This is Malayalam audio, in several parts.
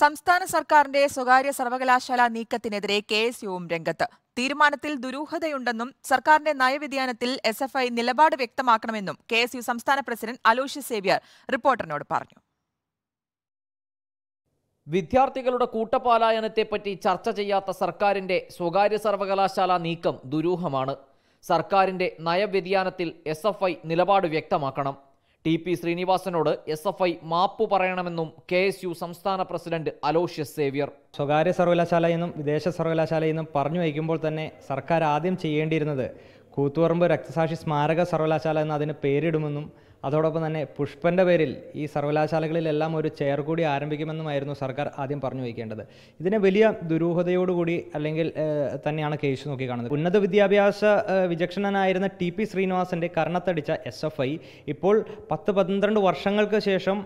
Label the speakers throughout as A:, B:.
A: സംസ്ഥാന സർക്കാരിന്റെ സ്വകാര്യ സർവകലാശാല നീക്കത്തിനെതിരെ കെ എസ് യുവും രംഗത്ത് തീരുമാനത്തിൽ ദുരൂഹതയുണ്ടെന്നും സർക്കാരിന്റെ നയവ്യതിയാനത്തിൽ എസ് എഫ് ഐ നിലപാട് വ്യക്തമാക്കണമെന്നും കെ എസ് യു സംസ്ഥാന പ്രസിഡന്റ് അലോഷ്യ സേവ്യർ റിപ്പോർട്ടറിനോട് പറഞ്ഞു
B: വിദ്യാർത്ഥികളുടെ കൂട്ടപാലായനത്തെപ്പറ്റി ചർച്ച ചെയ്യാത്ത സർക്കാരിന്റെ സ്വകാര്യ സർവകലാശാല നീക്കം ദുരൂഹമാണ് സർക്കാരിന്റെ നയവ്യതിയാനത്തിൽ എസ് നിലപാട് വ്യക്തമാക്കണം ടി പി ശ്രീനിവാസനോട് എസ് എഫ് ഐ മാപ്പ് പറയണമെന്നും കെ എസ് യു സംസ്ഥാന പ്രസിഡന്റ്
C: അലോഷ്യസ് സേവ്യർ സ്വകാര്യ സർവകലാശാലയിൽ നിന്നും വിദേശ സർവകലാശാലയിൽ നിന്നും പറഞ്ഞു വയ്ക്കുമ്പോൾ തന്നെ സർക്കാർ ആദ്യം ചെയ്യേണ്ടിയിരുന്നത് കൂത്തുപറമ്പ് രക്തസാക്ഷി സ്മാരക സർവകലാശാല എന്ന് അതിന് പേരിടുമെന്നും അതോടൊപ്പം തന്നെ പുഷ്പൻ്റെ പേരിൽ ഈ സർവകലാശാലകളിലെല്ലാം ഒരു ചെയർ കൂടി ആരംഭിക്കുമെന്നുമായിരുന്നു സർക്കാർ ആദ്യം പറഞ്ഞു വയ്ക്കേണ്ടത് ഇതിനെ വലിയ ദുരൂഹതയോടുകൂടി അല്ലെങ്കിൽ തന്നെയാണ് കേസ് നോക്കി കാണുന്നത് ഉന്നത വിദ്യാഭ്യാസ വിചക്ഷണനായിരുന്ന ടി പി ശ്രീനിവാസൻ്റെ കർണത്തടിച്ച എസ് എഫ് ഐ ഇപ്പോൾ പത്ത് പന്ത്രണ്ട് വർഷങ്ങൾക്ക് ശേഷം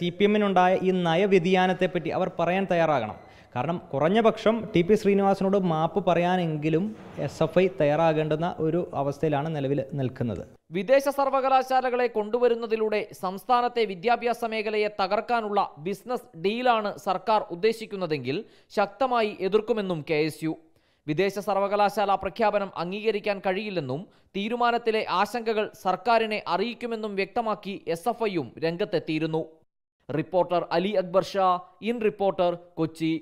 C: സി പി എമ്മിനുണ്ടായ ഈ നയവ്യതിയാനത്തെപ്പറ്റി അവർ പറയാൻ തയ്യാറാകണം കാരണം കുറഞ്ഞ പക്ഷം ടി പി ശ്രീനിവാസനോട് മാപ്പ് പറയാനെങ്കിലും എസ് എഫ് ഐ തയ്യാറാകേണ്ടുന്ന ഒരു അവസ്ഥയിലാണ് നിലവിൽ നിൽക്കുന്നത്
B: വിദേശ സർവകലാശാലകളെ കൊണ്ടുവരുന്നതിലൂടെ സംസ്ഥാനത്തെ വിദ്യാഭ്യാസ മേഖലയെ തകർക്കാനുള്ള ബിസിനസ് ഡീലാണ് സർക്കാർ ഉദ്ദേശിക്കുന്നതെങ്കിൽ ശക്തമായി എതിർക്കുമെന്നും കെ വിദേശ സർവകലാശാല പ്രഖ്യാപനം അംഗീകരിക്കാൻ കഴിയില്ലെന്നും തീരുമാനത്തിലെ ആശങ്കകൾ സർക്കാരിനെ അറിയിക്കുമെന്നും വ്യക്തമാക്കി എസ് എഫ് ഐയും രംഗത്തെത്തിയിരുന്നു reporter Ali Akbar Shah in reporter Kochi